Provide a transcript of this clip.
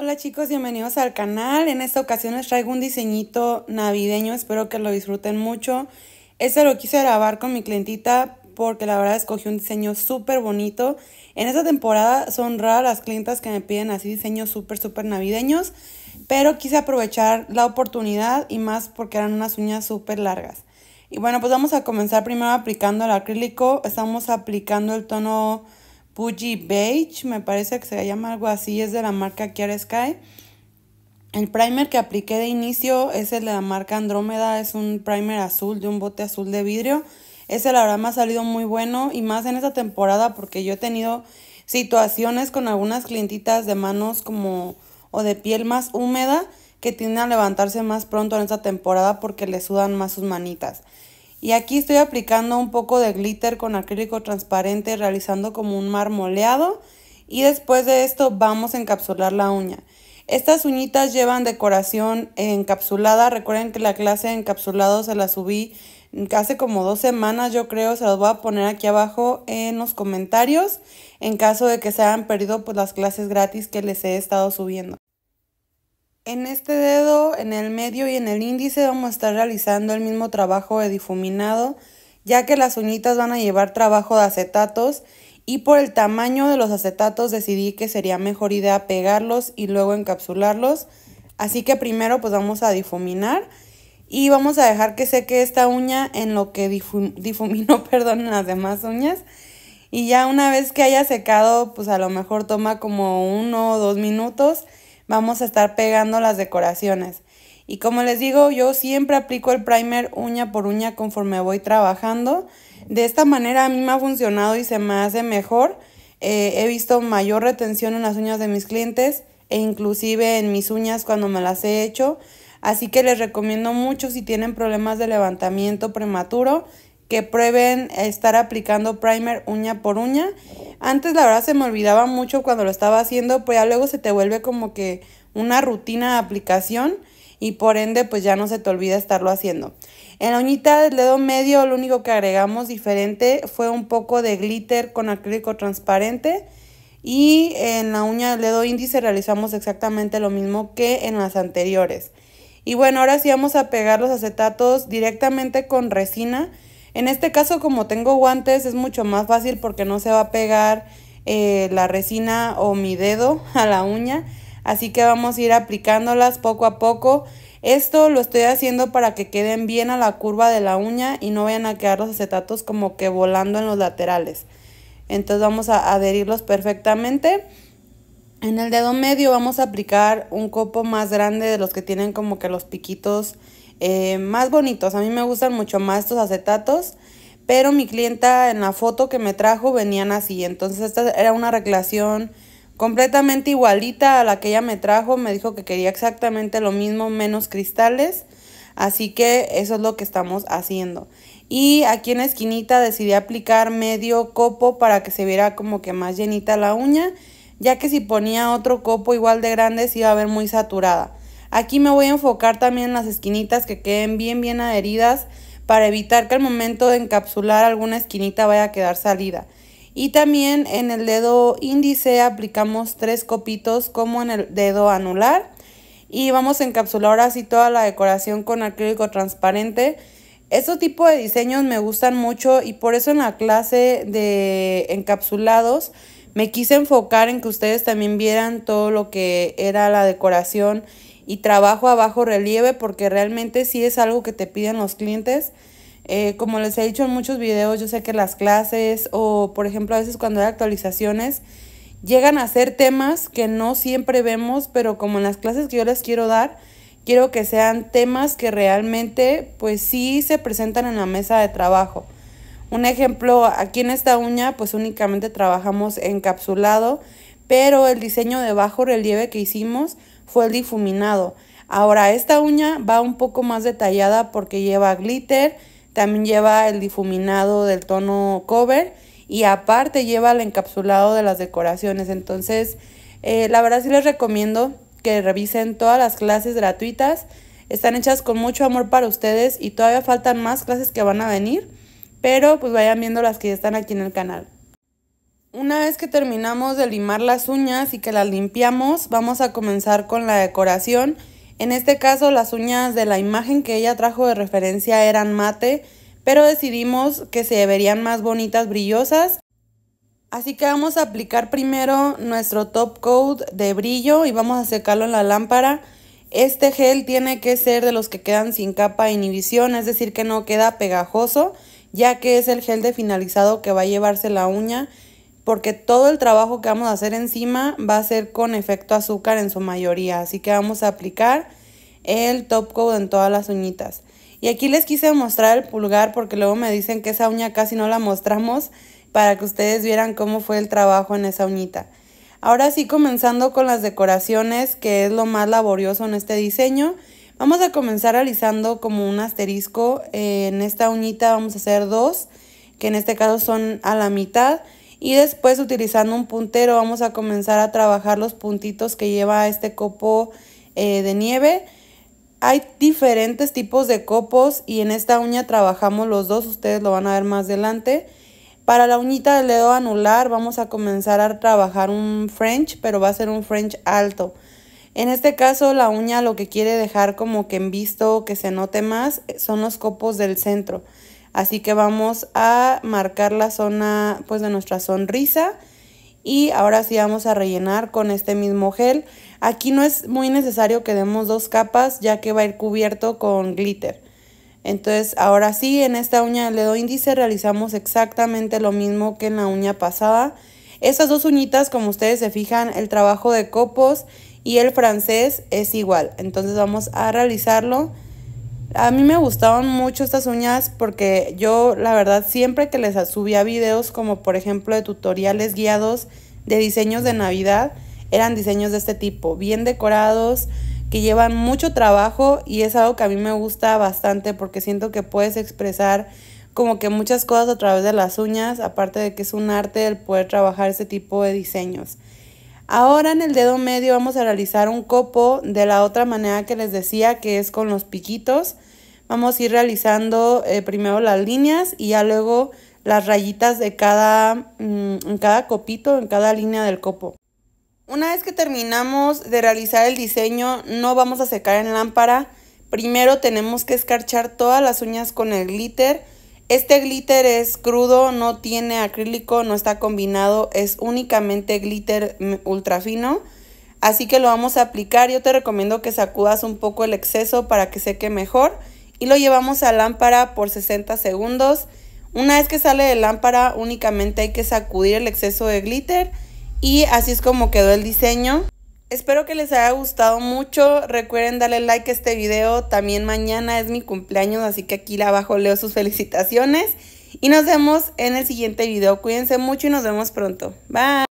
Hola chicos, bienvenidos al canal. En esta ocasión les traigo un diseñito navideño, espero que lo disfruten mucho. Este lo quise grabar con mi clientita porque la verdad escogí un diseño súper bonito. En esta temporada son raras las clientas que me piden así diseños súper súper navideños, pero quise aprovechar la oportunidad y más porque eran unas uñas súper largas. Y bueno, pues vamos a comenzar primero aplicando el acrílico. Estamos aplicando el tono Puji Beige, me parece que se llama algo así, es de la marca Kiara Sky. El primer que apliqué de inicio es el de la marca Andrómeda, es un primer azul de un bote azul de vidrio. Ese la verdad me ha salido muy bueno y más en esta temporada porque yo he tenido situaciones con algunas clientitas de manos como o de piel más húmeda que tienden a levantarse más pronto en esta temporada porque le sudan más sus manitas. Y aquí estoy aplicando un poco de glitter con acrílico transparente realizando como un marmoleado. Y después de esto vamos a encapsular la uña. Estas uñitas llevan decoración encapsulada. Recuerden que la clase de encapsulado se la subí hace como dos semanas yo creo. Se los voy a poner aquí abajo en los comentarios en caso de que se hayan perdido pues, las clases gratis que les he estado subiendo. En este dedo, en el medio y en el índice vamos a estar realizando el mismo trabajo de difuminado, ya que las uñitas van a llevar trabajo de acetatos y por el tamaño de los acetatos decidí que sería mejor idea pegarlos y luego encapsularlos. Así que primero pues vamos a difuminar y vamos a dejar que seque esta uña en lo que difumino, perdón, en las demás uñas. Y ya una vez que haya secado, pues a lo mejor toma como uno o dos minutos vamos a estar pegando las decoraciones. Y como les digo, yo siempre aplico el primer uña por uña conforme voy trabajando. De esta manera a mí me ha funcionado y se me hace mejor. Eh, he visto mayor retención en las uñas de mis clientes e inclusive en mis uñas cuando me las he hecho. Así que les recomiendo mucho si tienen problemas de levantamiento prematuro que prueben estar aplicando primer uña por uña. Antes la verdad se me olvidaba mucho cuando lo estaba haciendo, pero ya luego se te vuelve como que una rutina de aplicación y por ende pues ya no se te olvida estarlo haciendo. En la uñita del dedo medio lo único que agregamos diferente fue un poco de glitter con acrílico transparente y en la uña del dedo índice realizamos exactamente lo mismo que en las anteriores. Y bueno, ahora sí vamos a pegar los acetatos directamente con resina en este caso, como tengo guantes, es mucho más fácil porque no se va a pegar eh, la resina o mi dedo a la uña. Así que vamos a ir aplicándolas poco a poco. Esto lo estoy haciendo para que queden bien a la curva de la uña y no vayan a quedar los acetatos como que volando en los laterales. Entonces vamos a adherirlos perfectamente. En el dedo medio vamos a aplicar un copo más grande de los que tienen como que los piquitos eh, más bonitos. A mí me gustan mucho más estos acetatos, pero mi clienta en la foto que me trajo venían así. Entonces esta era una recreación completamente igualita a la que ella me trajo. Me dijo que quería exactamente lo mismo, menos cristales. Así que eso es lo que estamos haciendo. Y aquí en la esquinita decidí aplicar medio copo para que se viera como que más llenita la uña, ya que si ponía otro copo igual de grande se iba a ver muy saturada. Aquí me voy a enfocar también en las esquinitas que queden bien bien adheridas para evitar que al momento de encapsular alguna esquinita vaya a quedar salida. Y también en el dedo índice aplicamos tres copitos como en el dedo anular. Y vamos a encapsular ahora toda la decoración con acrílico transparente. este tipo de diseños me gustan mucho y por eso en la clase de encapsulados me quise enfocar en que ustedes también vieran todo lo que era la decoración y trabajo a bajo relieve porque realmente sí es algo que te piden los clientes. Eh, como les he dicho en muchos videos, yo sé que las clases o por ejemplo a veces cuando hay actualizaciones, llegan a ser temas que no siempre vemos, pero como en las clases que yo les quiero dar, quiero que sean temas que realmente pues sí se presentan en la mesa de trabajo. Un ejemplo, aquí en esta uña pues únicamente trabajamos encapsulado, pero el diseño de bajo relieve que hicimos fue el difuminado. Ahora esta uña va un poco más detallada porque lleva glitter, también lleva el difuminado del tono cover y aparte lleva el encapsulado de las decoraciones. Entonces, eh, la verdad sí les recomiendo que revisen todas las clases gratuitas. Están hechas con mucho amor para ustedes y todavía faltan más clases que van a venir, pero pues vayan viendo las que ya están aquí en el canal. Una vez que terminamos de limar las uñas y que las limpiamos, vamos a comenzar con la decoración. En este caso las uñas de la imagen que ella trajo de referencia eran mate, pero decidimos que se verían más bonitas brillosas. Así que vamos a aplicar primero nuestro top coat de brillo y vamos a secarlo en la lámpara. Este gel tiene que ser de los que quedan sin capa de inhibición, es decir que no queda pegajoso, ya que es el gel de finalizado que va a llevarse la uña porque todo el trabajo que vamos a hacer encima va a ser con efecto azúcar en su mayoría. Así que vamos a aplicar el top coat en todas las uñitas. Y aquí les quise mostrar el pulgar porque luego me dicen que esa uña casi no la mostramos para que ustedes vieran cómo fue el trabajo en esa uñita. Ahora sí, comenzando con las decoraciones, que es lo más laborioso en este diseño, vamos a comenzar realizando como un asterisco. Eh, en esta uñita vamos a hacer dos, que en este caso son a la mitad y después utilizando un puntero vamos a comenzar a trabajar los puntitos que lleva este copo eh, de nieve. Hay diferentes tipos de copos y en esta uña trabajamos los dos, ustedes lo van a ver más adelante. Para la uñita del dedo anular vamos a comenzar a trabajar un French, pero va a ser un French alto. En este caso la uña lo que quiere dejar como que en visto que se note más son los copos del centro. Así que vamos a marcar la zona pues de nuestra sonrisa y ahora sí vamos a rellenar con este mismo gel. Aquí no es muy necesario que demos dos capas ya que va a ir cubierto con glitter. Entonces ahora sí en esta uña del dedo índice realizamos exactamente lo mismo que en la uña pasada. Estas dos uñitas como ustedes se fijan el trabajo de copos y el francés es igual. Entonces vamos a realizarlo a mí me gustaban mucho estas uñas porque yo la verdad siempre que les subía videos como por ejemplo de tutoriales guiados de diseños de Navidad, eran diseños de este tipo, bien decorados, que llevan mucho trabajo y es algo que a mí me gusta bastante porque siento que puedes expresar como que muchas cosas a través de las uñas, aparte de que es un arte el poder trabajar este tipo de diseños. Ahora en el dedo medio vamos a realizar un copo de la otra manera que les decía que es con los piquitos. Vamos a ir realizando eh, primero las líneas y ya luego las rayitas de cada, mm, en cada copito, en cada línea del copo. Una vez que terminamos de realizar el diseño, no vamos a secar en lámpara. Primero tenemos que escarchar todas las uñas con el glitter este glitter es crudo, no tiene acrílico, no está combinado, es únicamente glitter mm, ultra fino. Así que lo vamos a aplicar. Yo te recomiendo que sacudas un poco el exceso para que seque mejor. Y lo llevamos a lámpara por 60 segundos. Una vez que sale de lámpara únicamente hay que sacudir el exceso de glitter. Y así es como quedó el diseño. Espero que les haya gustado mucho. Recuerden darle like a este video. También mañana es mi cumpleaños, así que aquí abajo leo sus felicitaciones. Y nos vemos en el siguiente video. Cuídense mucho y nos vemos pronto. Bye.